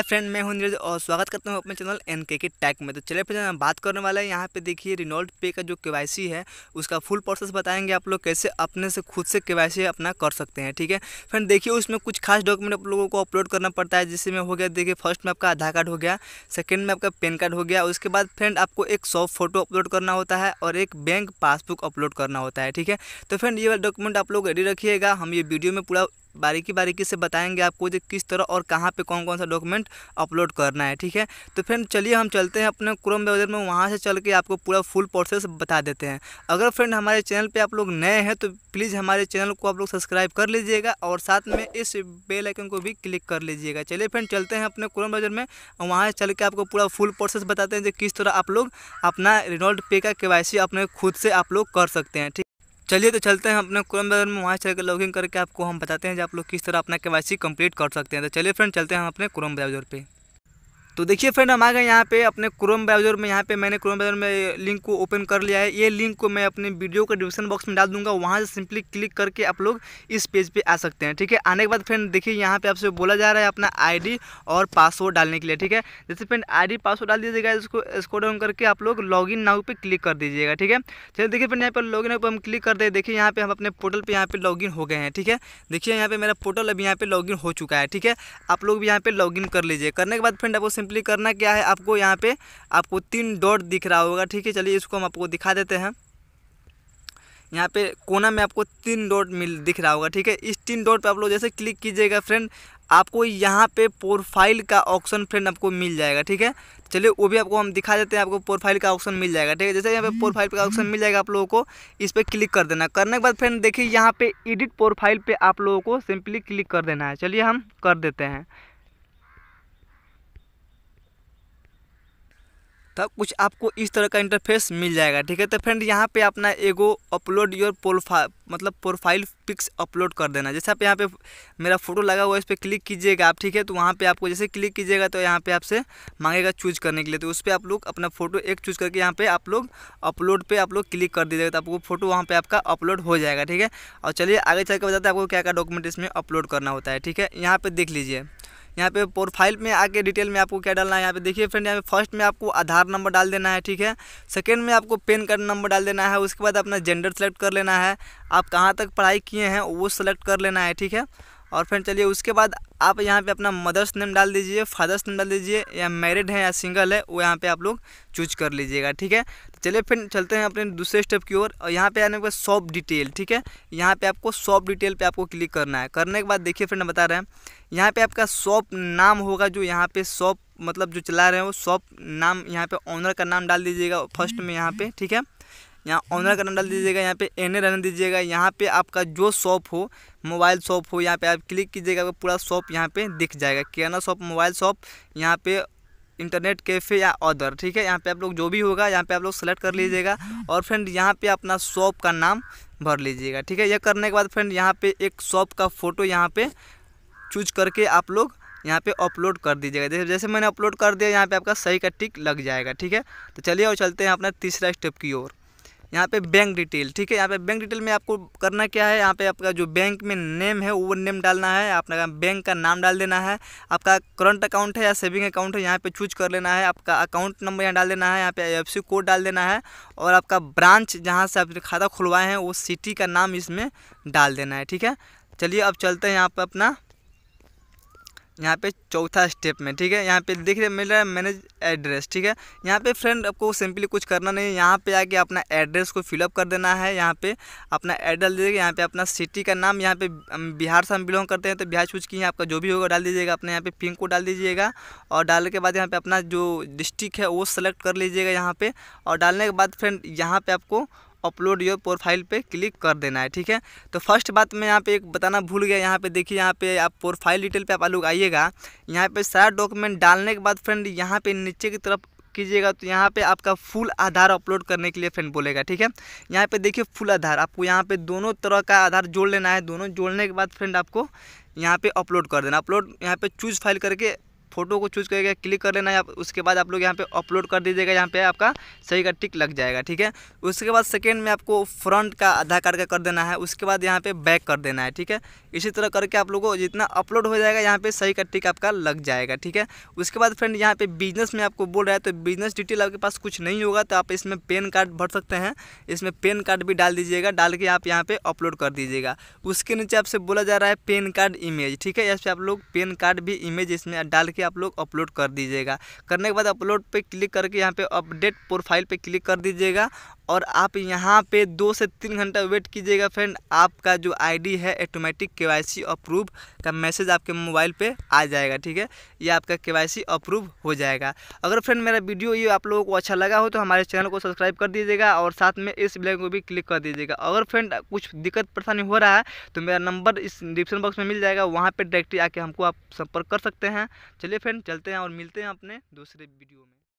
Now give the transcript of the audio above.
hi friend मैं हूं नीरज और स्वागत करता हूं अपने चैनल एन के टैक में तो चले फ्रेंड हम बात करने वाले हैं यहाँ पे देखिए रिनोल्ड पे का जो के है उसका फुल प्रोसेस बताएंगे आप लोग कैसे अपने से खुद से के अपना कर सकते हैं ठीक है फ्रेंड देखिए उसमें कुछ खास डॉक्यूमेंट आप लोगों को अपलोड करना पड़ता है जिसमें हो गया देखिए फर्स्ट में आपका आधार कार्ड हो गया सेकेंड में आपका पैन कार्ड हो गया उसके बाद फ्रेंड आपको एक सॉफ्ट फोटो अपलोड करना होता है और एक बैंक पासबुक अपलोड करना होता है ठीक है तो फ्रेंड ये डॉक्यूमेंट आप लोग रेडी रखिएगा हम ये वीडियो में पूरा बारीकी बारीकी से बताएंगे आपको जो किस तरह और कहाँ पे कौन कौन सा डॉक्यूमेंट अपलोड करना है ठीक है तो फ्रेंड चलिए हम चलते हैं अपने क्रोम ब्राउज़र में वहाँ से चल के आपको पूरा फुल प्रोसेस बता देते हैं अगर फ्रेंड हमारे चैनल पे आप लोग नए हैं तो प्लीज़ हमारे चैनल को आप लोग सब्सक्राइब कर लीजिएगा और साथ में इस बेलाइकन को भी क्लिक कर लीजिएगा चलिए फ्रेंड चलते हैं अपने क्रोम ब्राउज़र में वहाँ से चल के आपको पूरा फुल प्रोसेस बताते हैं जो किस तरह आप लोग अपना रिनोल्ड पे का के अपने खुद से आप लोग कर सकते हैं ठीक चलिए तो चलते हैं अपने क्रोम ब्राउज़र में वहाँ चलकर लॉगिन करके आपको हम बताते हैं जो आप लोग किस तरह अपना के कंप्लीट कर सकते हैं तो चलिए फ्रेंड चलते हैं अपने क्रोम ब्राउज़र पर तो देखिए फ्रेंड हम आ गए यहाँ पे अपने क्रोम ब्राउजर में यहाँ पे मैंने क्रोम ब्राउजर में लिंक को ओपन कर लिया है ये लिंक को मैं अपने वीडियो के डिस्क्रिप्शन बॉक्स में डाल दूंगा वहाँ से सिंपली क्लिक करके आप लोग इस पेज पे आ सकते हैं ठीक है आने के बाद फ्रेंड देखिए यहाँ पे आपसे बोला जा रहा है अपना आई और पासवर्ड डालने के लिए ठीक है जैसे फ्रेंड आई पासवर्ड डाल दीजिएगा इसको इसको डाउन करके आप लोग लॉग इन नाउ पर क्लिक कर दीजिएगा ठीक है चलिए देखिए फ्रेंड यहाँ पर लॉग इन पर हम क्लिक कर दे देखिए यहाँ पर हम अपने पोर्टल पर यहाँ पर लॉग हो गए हैं ठीक है देखिए यहाँ पर मेरा पोर्टल अभी यहाँ पर लॉग हो चुका है ठीक है आप लोग भी यहाँ पर लॉग कर लीजिए करने के बाद फ्रेंड आपको सिंपली करना क्या है आपको यहाँ पे आपको तीन डॉट दिख रहा होगा ठीक है चलिए इसको हम आपको दिखा देते हैं यहाँ पे कोना में आपको तीन डॉट मिल दिख रहा होगा ठीक है इस तीन डॉट पे आप लोग जैसे क्लिक कीजिएगा फ्रेंड आपको यहाँ पे प्रोफाइल का ऑप्शन फ्रेंड आपको मिल जाएगा ठीक है चलिए वो भी आपको हम दिखा देते हैं आपको प्रोफाइल का ऑप्शन मिल जाएगा ठीक है जैसे यहाँ पे प्रोफाइल का ऑप्शन मिल जाएगा आप लोगों को इस पर क्लिक कर देना करने के बाद फ्रेंड देखिए यहाँ पे एडिट प्रोफाइल पे आप लोगों को सिंपली क्लिक कर देना है चलिए हम कर देते हैं सा कुछ आपको इस तरह का इंटरफेस मिल जाएगा ठीक है तो फ्रेंड यहाँ पे अपना एगो अपलोड योर प्रोफा मतलब प्रोफाइल पिक्स अपलोड कर देना जैसे आप यहाँ पे मेरा फोटो लगा हुआ है इस पर क्लिक कीजिएगा आप ठीक है तो वहाँ पे आपको जैसे क्लिक कीजिएगा तो यहाँ पे आपसे मांगेगा चूज करने के लिए तो उस पर आप लोग अपना फोटो एक चूज करके यहाँ पे आप लोग अपलोड पे आप लोग क्लिक कर दीजिएगा तो आपको फोटो वहाँ पे आपका अपलोड हो जाएगा ठीक है और चलिए आगे चल के बताते हैं आपको क्या क्या डॉक्यूमेंट इसमें अपलोड करना होता है ठीक है यहाँ पर देख लीजिए यहाँ पे प्रोफाइल में आके डिटेल में आपको क्या डालना है यहाँ पे देखिए फ्रेंड यहाँ पे फर्स्ट में आपको आधार नंबर डाल देना है ठीक है सेकेंड में आपको पेन कार्ड नंबर डाल देना है उसके बाद अपना जेंडर सेलेक्ट कर लेना है आप कहाँ तक पढ़ाई किए हैं वो सेलेक्ट कर लेना है ठीक है और फ्रेंड चलिए उसके बाद आप यहाँ पे अपना मदर्स नेम डाल दीजिए फादर्स नेम डाल दीजिए या मैरिड है या सिंगल है वो यहाँ पे आप लोग चूज कर लीजिएगा ठीक है तो चलिए फिर चलते हैं अपने दूसरे स्टेप की ओर और, यहाँ पे आने के शॉप डिटेल ठीक है यहाँ पे आपको शॉप डिटेल पे आपको क्लिक करना है करने के बाद देखिए फ्रेंड बता रहे हैं यहाँ पे आपका शॉप नाम होगा जो यहाँ पे शॉप मतलब जो चला रहे हैं वो शॉप नाम यहाँ पे ऑनर का नाम डाल दीजिएगा फर्स्ट में यहाँ पे ठीक है यहाँ ऑनर का नंबर डाल दीजिएगा यहाँ पे एन ए दीजिएगा यहाँ पे आपका जो शॉप हो मोबाइल शॉप हो यहाँ पे आप क्लिक कीजिएगा आपका पूरा शॉप यहाँ पे दिख जाएगा किराना शॉप मोबाइल शॉप यहाँ पे इंटरनेट कैफ़े या अदर ठीक है यहाँ पे आप लोग जो भी होगा यहाँ पे आप लोग सेलेक्ट कर लीजिएगा और फ्रेंड यहाँ पे अपना शॉप का नाम भर लीजिएगा ठीक है यह करने के बाद फ्रेंड यहाँ पे एक शॉप का फ़ोटो यहाँ पे चूज करके आप लोग यहाँ पे अपलोड कर दीजिएगा जैसे जैसे मैंने अपलोड कर दिया यहाँ पे आपका सही का टिक लग जाएगा ठीक है तो चलिए और चलते हैं अपना तीसरा स्टेप की ओर यहाँ पे बैंक डिटेल ठीक है यहाँ पे बैंक डिटेल में आपको करना क्या है यहाँ पे आपका जो बैंक में नेम है वो नेम डालना है आपका बैंक का नाम डाल देना है आपका करंट अकाउंट है या सेविंग अकाउंट है यहाँ पे चूज कर लेना है आपका अकाउंट नंबर यहाँ डाल देना है यहाँ पे एफ कोड डाल देना है और आपका ब्रांच जहाँ से आपने खाता खुलवाए हैं वो सिटी का नाम इसमें डाल देना है ठीक है चलिए अब चलते हैं यहाँ पर अपना यहाँ पे चौथा स्टेप में ठीक है यहाँ पे देख रहे मिल रहा है मैनेज एड्रेस ठीक है यहाँ पे फ्रेंड आपको सिंपली कुछ करना नहीं है यहाँ पे आके अपना एड्रेस को फिलअप कर देना है यहाँ पे अपना एड्रेस दीजिएगा यहाँ पे अपना सिटी का नाम यहाँ पे बिहार से हम बिलोंग करते हैं तो बिहार छूच की आपका जो भी होगा डाल दीजिएगा अपने यहाँ पे पिंक को डाल दीजिएगा और डालने के बाद यहाँ पे अपना जो डिस्ट्रिक्ट है वो सेलेक्ट कर लीजिएगा यहाँ पे और डालने के बाद फ्रेंड यहाँ पे आपको अपलोड योर प्रोफाइल पे क्लिक कर देना है ठीक है तो फर्स्ट बात मैं यहाँ पे एक बताना भूल गया यहाँ पे देखिए यहाँ पे आप प्रोफाइल डिटेल पे आप लोग आइएगा यहाँ पे सारा डॉक्यूमेंट डालने के बाद फ्रेंड यहाँ पे नीचे की तरफ कीजिएगा तो यहाँ पे आपका फुल आधार अपलोड करने के लिए फ्रेंड बोलेगा ठीक है यहाँ पे देखिए फुल आधार आपको यहाँ पे दोनों तरह का आधार जोड़ लेना है दोनों जोड़ने के बाद फ्रेंड आपको यहाँ पे अपलोड कर देना अपलोड यहाँ पे चूज फाइल करके फोटो को चूज करके क्लिक कर लेना है उसके बाद आप लोग यहाँ पे अपलोड कर दीजिएगा यहाँ पे आपका सही का टिक लग जाएगा ठीक है उसके बाद सेकेंड में आपको फ्रंट का आधार कार्ड का कर देना है उसके बाद यहाँ पे बैक कर देना है ठीक है इसी तरह करके आप लोगों को जितना अपलोड हो जाएगा यहाँ पे सही का टिक आपका लग जाएगा ठीक है उसके बाद फ्रेंड यहाँ पे बिजनेस में आपको बोल रहा है तो बिजनेस डिटेल आपके पास कुछ नहीं होगा तो आप इसमें पेन कार्ड भर सकते हैं इसमें पेन कार्ड भी डाल दीजिएगा डाल के आप यहाँ पे अपलोड कर दीजिएगा उसके नीचे आपसे बोला जा रहा है पेन कार्ड इमेज ठीक है इस पर आप लोग पेन कार्ड भी इमेज इसमें डाल के भी आप लोग अपलोड कर दीजिएगा करने के बाद अपलोड पर क्लिक करके यहाँ पर अपडेट प्रोफाइल पर क्लिक कर दीजिएगा और आप यहाँ पे दो से तीन घंटा वेट कीजिएगा फ्रेंड आपका जो आईडी है ऑटोमेटिक केवाईसी अप्रूव का मैसेज आपके मोबाइल पे आ जाएगा ठीक है ये आपका केवाईसी अप्रूव हो जाएगा अगर फ्रेंड मेरा वीडियो ये आप लोगों को अच्छा लगा हो तो हमारे चैनल को सब्सक्राइब कर दीजिएगा और साथ में इस बेल को भी क्लिक कर दीजिएगा अगर फ्रेंड कुछ दिक्कत परेशानी हो रहा है तो मेरा नंबर इस डिस्क्रिप्शन बॉक्स में मिल जाएगा वहाँ पर डायरेक्टली आके हमको आप संपर्क कर सकते हैं चलिए फ्रेंड चलते हैं और मिलते हैं अपने दूसरे वीडियो में